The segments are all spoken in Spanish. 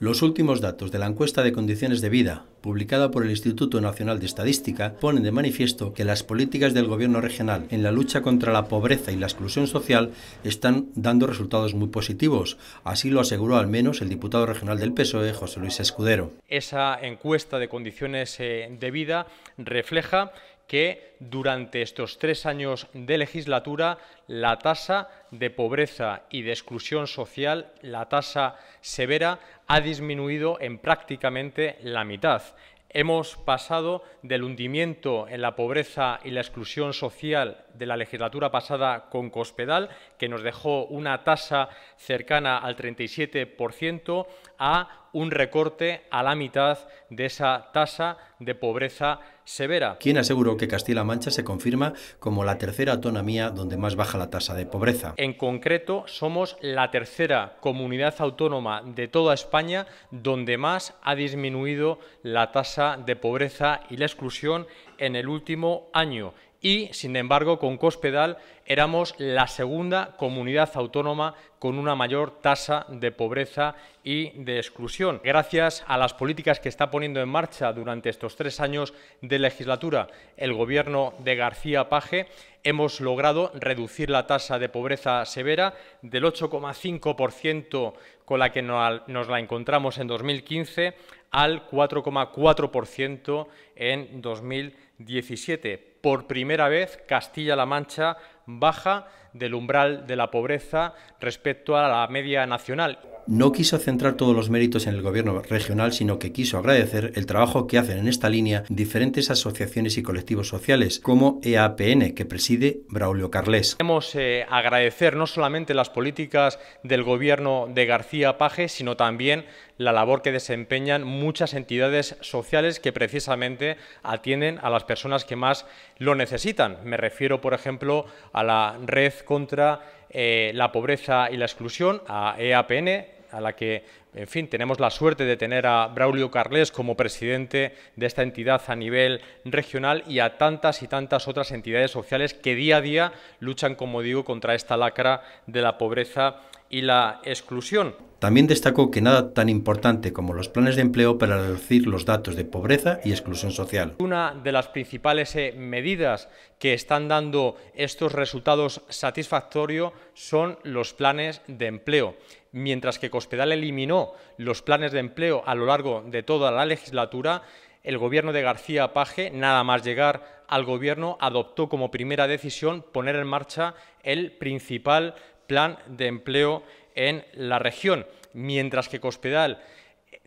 Los últimos datos de la encuesta de condiciones de vida, publicada por el Instituto Nacional de Estadística, ponen de manifiesto que las políticas del gobierno regional en la lucha contra la pobreza y la exclusión social están dando resultados muy positivos. Así lo aseguró al menos el diputado regional del PSOE, José Luis Escudero. Esa encuesta de condiciones eh, de vida refleja que durante estos tres años de legislatura la tasa de pobreza y de exclusión social, la tasa severa, ha disminuido en prácticamente la mitad. Hemos pasado del hundimiento en la pobreza y la exclusión social de la legislatura pasada con Cospedal, que nos dejó una tasa cercana al 37%, a un recorte a la mitad de esa tasa de pobreza severa. ¿Quién aseguró que Castilla-La Mancha se confirma como la tercera autonomía donde más baja la tasa de pobreza. En concreto, somos la tercera comunidad autónoma de toda España donde más ha disminuido la tasa de pobreza y la exclusión en el último año y, sin embargo, con Cospedal éramos la segunda comunidad autónoma con una mayor tasa de pobreza y de exclusión. Gracias a las políticas que está poniendo en marcha durante estos tres años de legislatura el Gobierno de García Paje, hemos logrado reducir la tasa de pobreza severa del 8,5% con la que nos la encontramos en 2015 al 4,4% en 2017 por primera vez Castilla-La Mancha baja del umbral de la pobreza respecto a la media nacional no quiso centrar todos los méritos en el gobierno regional, sino que quiso agradecer el trabajo que hacen en esta línea diferentes asociaciones y colectivos sociales, como EAPN, que preside Braulio Carles. Queremos eh, agradecer no solamente las políticas del gobierno de García Paje, sino también la labor que desempeñan muchas entidades sociales que precisamente atienden a las personas que más lo necesitan. Me refiero, por ejemplo, a la Red contra eh, la Pobreza y la Exclusión, a EAPN, a la que, en fin, tenemos la suerte de tener a Braulio Carles como presidente de esta entidad a nivel regional y a tantas y tantas otras entidades sociales que día a día luchan, como digo, contra esta lacra de la pobreza y la exclusión. También destacó que nada tan importante como los planes de empleo para reducir los datos de pobreza y exclusión social. Una de las principales eh, medidas que están dando estos resultados satisfactorios son los planes de empleo. Mientras que Cospedal eliminó los planes de empleo a lo largo de toda la legislatura, el gobierno de García Paje, nada más llegar al gobierno, adoptó como primera decisión poner en marcha el principal plan de empleo en la región, mientras que Cospedal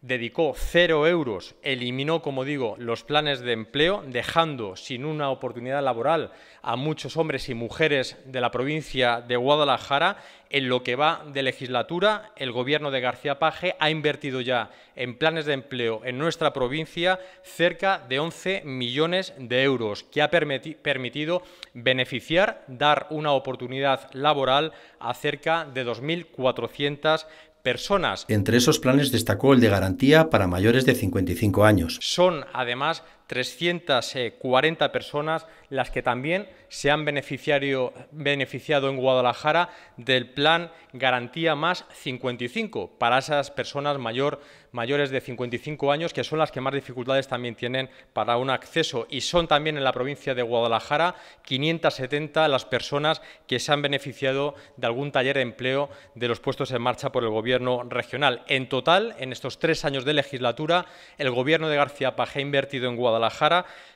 dedicó cero euros, eliminó, como digo, los planes de empleo, dejando sin una oportunidad laboral a muchos hombres y mujeres de la provincia de Guadalajara. En lo que va de legislatura, el gobierno de García Paje ha invertido ya en planes de empleo en nuestra provincia cerca de 11 millones de euros, que ha permitido beneficiar, dar una oportunidad laboral a cerca de 2.400 personas. Entre esos planes destacó el de garantía para mayores de 55 años. Son además 340 eh, personas las que también se han beneficiado en Guadalajara del plan Garantía Más 55 para esas personas mayores de 55 años que son las que más dificultades también tienen para un acceso y son también en la provincia de Guadalajara 570 las personas que se han beneficiado de algún taller de empleo de los puestos en marcha por el Gobierno regional. En total, en estos tres años de legislatura, el Gobierno de García Paja ha invertido en Guadalajara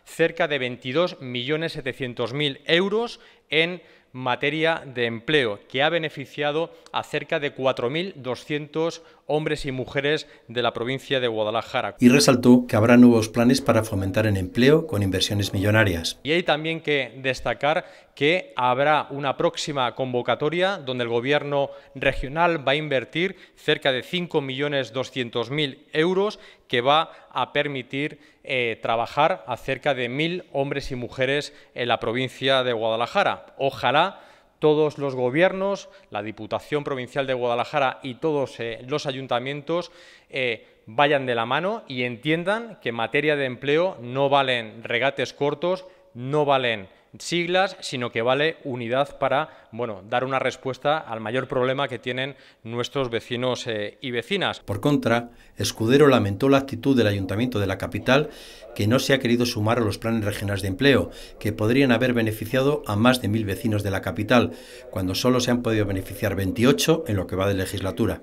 Cerca de 22 millones 700 mil euros en materia de empleo, que ha beneficiado a cerca de 4.200 hombres y mujeres de la provincia de Guadalajara. Y resaltó que habrá nuevos planes para fomentar el empleo con inversiones millonarias. Y hay también que destacar que habrá una próxima convocatoria donde el Gobierno regional va a invertir cerca de 5.200.000 euros que va a permitir eh, trabajar a cerca de 1.000 hombres y mujeres en la provincia de Guadalajara. Ojalá todos los gobiernos, la Diputación Provincial de Guadalajara y todos eh, los ayuntamientos eh, vayan de la mano y entiendan que en materia de empleo no valen regates cortos, no valen siglas, sino que vale unidad para bueno, dar una respuesta al mayor problema que tienen nuestros vecinos eh, y vecinas. Por contra, Escudero lamentó la actitud del Ayuntamiento de la capital que no se ha querido sumar a los planes regionales de empleo, que podrían haber beneficiado a más de mil vecinos de la capital, cuando solo se han podido beneficiar 28 en lo que va de legislatura.